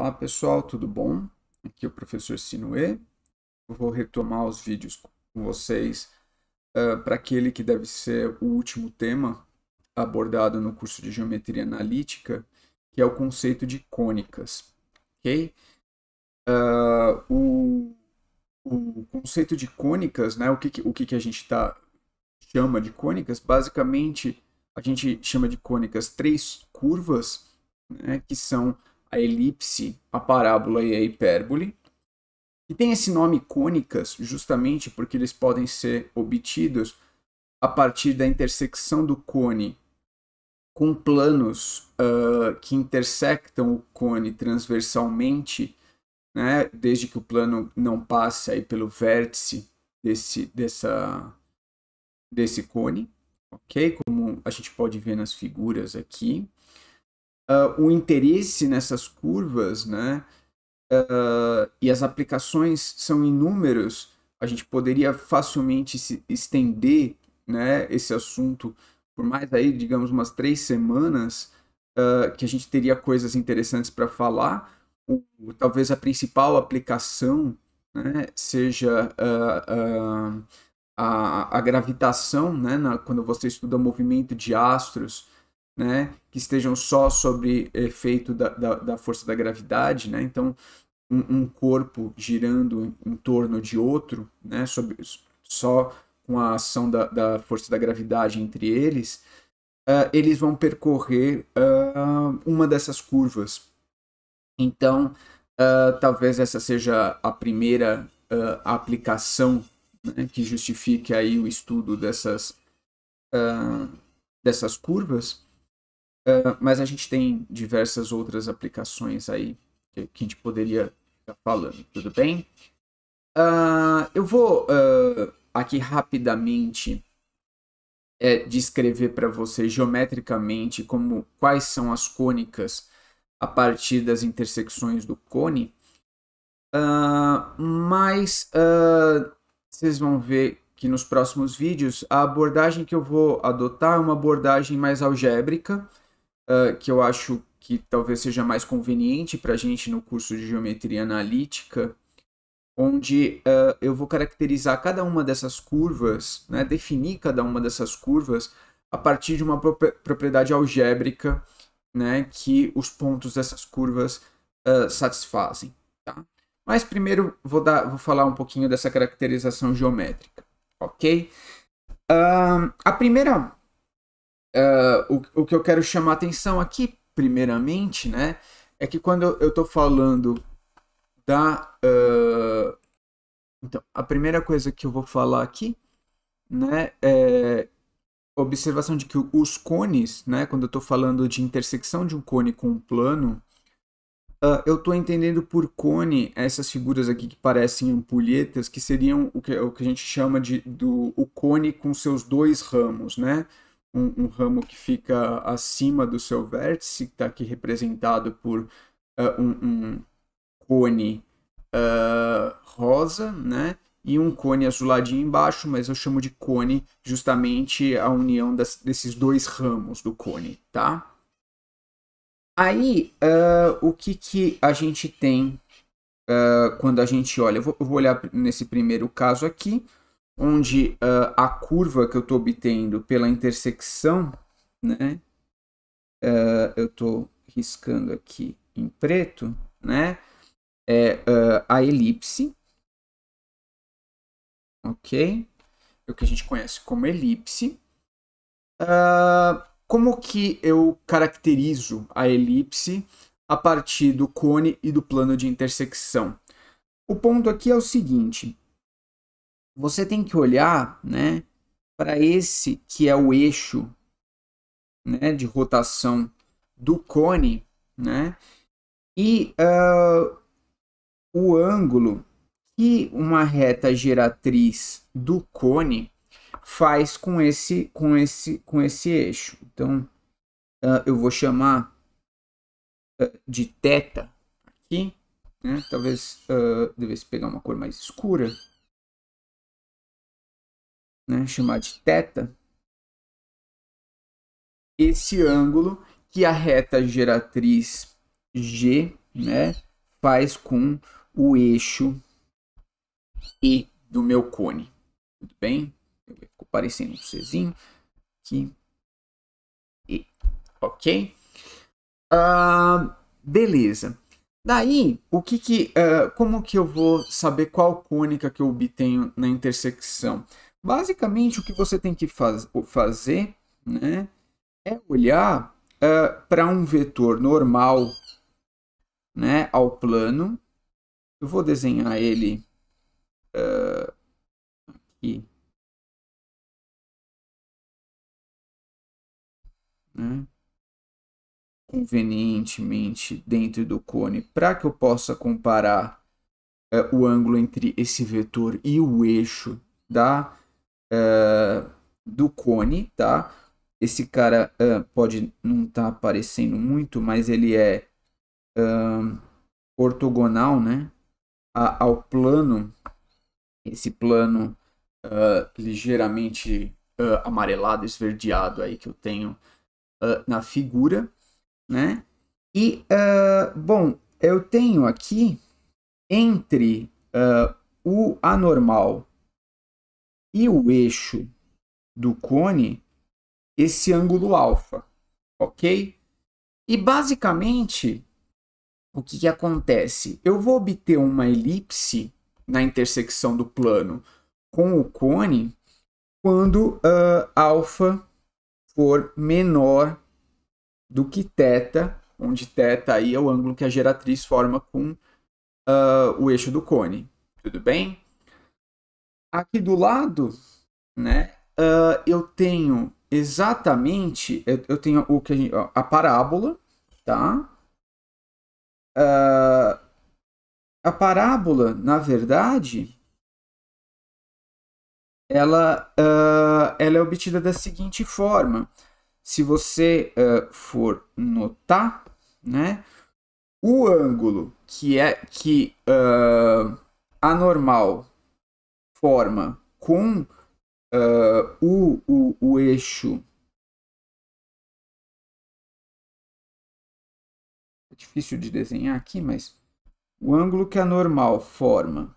Olá pessoal, tudo bom? Aqui é o professor Sinue. Eu vou retomar os vídeos com vocês uh, para aquele que deve ser o último tema abordado no curso de Geometria Analítica, que é o conceito de cônicas. Ok? Uh, o, o, conceito de cônicas, né? O que, que o que, que a gente tá, chama de cônicas? Basicamente, a gente chama de cônicas três curvas, né? Que são a elipse, a parábola e a hipérbole. E tem esse nome cônicas justamente porque eles podem ser obtidos a partir da intersecção do cone com planos uh, que intersectam o cone transversalmente, né, desde que o plano não passe aí pelo vértice desse, dessa, desse cone, ok? Como a gente pode ver nas figuras aqui uh, o interesse nessas curvas, né? Uh, e as aplicações são inúmeros. A gente poderia facilmente se estender, né? Esse assunto por mais aí, digamos, umas três semanas, uh, que a gente teria coisas interessantes para falar. talvez a principal aplicação, né? Seja a, a, gravitação, né? Na, quando você estuda o movimento de astros né, que estejam só sobre efeito da, da, da força da gravidade, né? Então, um, um, corpo girando em, torno de outro, né, só com a ação da, da força da gravidade entre eles, uh, eles vão percorrer uh, uma dessas curvas. Então, uh, talvez essa seja a primeira aplicação né, que justifique aí o estudo dessas, dessas curvas. Uh, mas a gente tem diversas outras aplicações aí que, que a gente poderia estar falando, tudo bem? Uh, eu vou uh, aqui rapidamente é, descrever para você geometricamente como quais são as cônicas a partir das intersecções do cone, mas vocês vão ver que nos próximos vídeos a abordagem que eu vou adotar é uma abordagem mais algébrica, ah, que eu acho que talvez seja mais conveniente para a gente no curso de geometria analítica, onde uh, eu vou caracterizar cada uma dessas curvas, né, definir cada uma dessas curvas a partir de uma propriedade algébrica né, que os pontos dessas curvas uh, satisfazem. Tá? Mas primeiro vou, dar, vou falar um pouquinho dessa caracterização geométrica, ok? Uh, a primeira Uh, o, o que eu quero chamar atenção aqui, primeiramente, né, é que quando eu estou falando da. Uh, então, a primeira coisa que eu vou falar aqui, né, é observação de que os cones, né, quando eu estou falando de intersecção de um cone com um plano, uh, eu estou entendendo por cone essas figuras aqui que parecem ampulhetas, que seriam o que, o que a gente chama de do, o cone com seus dois ramos, né? um, um ramo que fica acima do seu vértice, que está aqui representado por uh, um, um, cone uh, rosa, né? E um cone azuladinho embaixo, mas eu chamo de cone justamente a união das, desses dois ramos do cone, tá? Aí, uh, o que, que a gente tem uh, quando a gente olha? Eu vou, eu vou, olhar nesse primeiro caso aqui onde uh, a curva que eu estou obtendo pela intersecção, né, uh, eu estou riscando aqui em preto, né, é uh, a elipse, ok? É o que a gente conhece como elipse. como que eu caracterizo a elipse a partir do cone e do plano de intersecção? O ponto aqui é o seguinte, você tem que olhar né, para esse que é o eixo né, de rotação do cone né, e uh, o ângulo que uma reta geratriz do cone faz com esse, com esse, com esse eixo. Então, uh, eu vou chamar uh, de teta aqui. Né? Talvez uh, devesse pegar uma cor mais escura né, chamar de θ, esse ângulo que a reta geratriz G né, faz com o eixo E do meu cone. Tudo bem? Ficou parecendo um Czinho aqui. E, ok? Uh, beleza. Daí, o que que, uh, como que eu vou saber qual cônica que eu obtenho na intersecção? Basicamente, o que você tem que faz, fazer né, é olhar uh, para um vetor normal né, ao plano. Eu vou desenhar ele uh, aqui. Né, convenientemente dentro do cone para que eu possa comparar uh, o ângulo entre esse vetor e o eixo da uh, do Cone, tá? Esse cara uh, pode não estar tá aparecendo muito, mas ele é uh, ortogonal, né? A, ao plano, esse plano ligeiramente amarelado, esverdeado aí que eu tenho na figura, né? E, bom, eu tenho aqui entre o anormal e o eixo do cone esse ângulo alfa, ok? E basicamente, o que, que acontece? Eu vou obter uma elipse na intersecção do plano com o cone quando uh, alfa for menor do que θ, onde θ aí é o ângulo que a geratriz forma com uh, o eixo do cone. Tudo bem? aqui do lado, né, uh, eu tenho exatamente, eu, eu tenho o que a, gente, a parábola, tá? Uh, a parábola, na verdade, ela, uh, ela é obtida da seguinte forma. Se você uh, for notar, né, o ângulo que é que uh, a normal forma com uh, o, o, o eixo. É difícil de desenhar aqui, mas o ângulo que a normal forma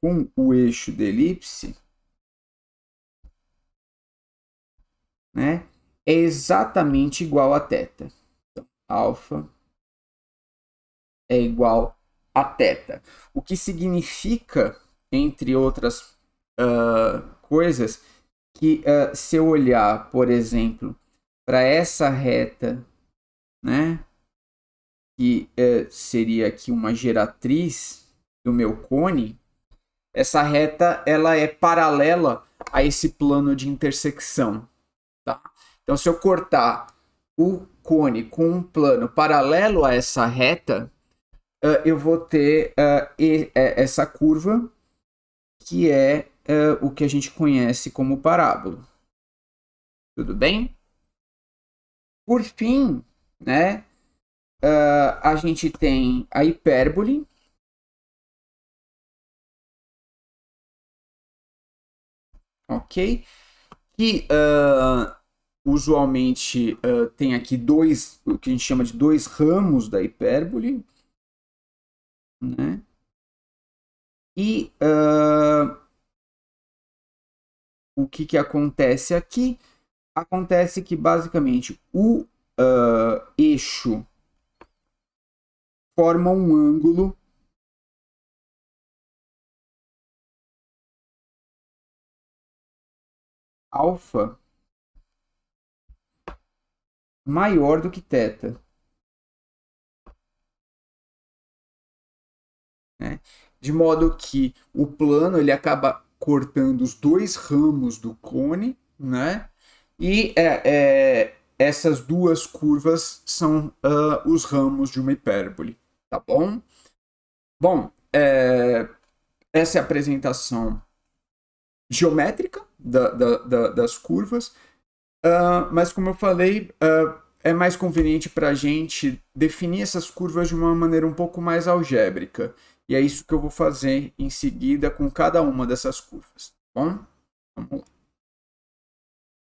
com o eixo de elipse, né? é exatamente igual a θ. Então, alfa é igual a θ. O que significa, entre outras uh, coisas, que uh, se eu olhar, por exemplo, para essa reta, né, que uh, seria aqui uma geratriz do meu cone, essa reta ela é paralela a esse plano de intersecção. Então, se eu cortar o cone com um plano paralelo a essa reta, uh, eu vou ter uh, e, é, essa curva, que é uh, o que a gente conhece como parábola. Tudo bem? Por fim, né, a gente tem a hipérbole, ok? Que uh, usualmente uh, tem aqui dois, o que a gente chama de dois ramos da hipérbole, né? E uh, o que, que acontece aqui? Acontece que basicamente o uh, eixo forma um ângulo alfa maior do que θ. Né? De modo que o plano ele acaba cortando os dois ramos do cone, né? E é, é, essas duas curvas são uh, os ramos de uma hipérbole, tá bom? Bom, é, essa é a apresentação geométrica da, da, da, das curvas. Uh, mas como eu falei, uh, é mais conveniente para a gente definir essas curvas de uma maneira um pouco mais algébrica. E é isso que eu vou fazer em seguida com cada uma dessas curvas, tá bom? Vamos lá.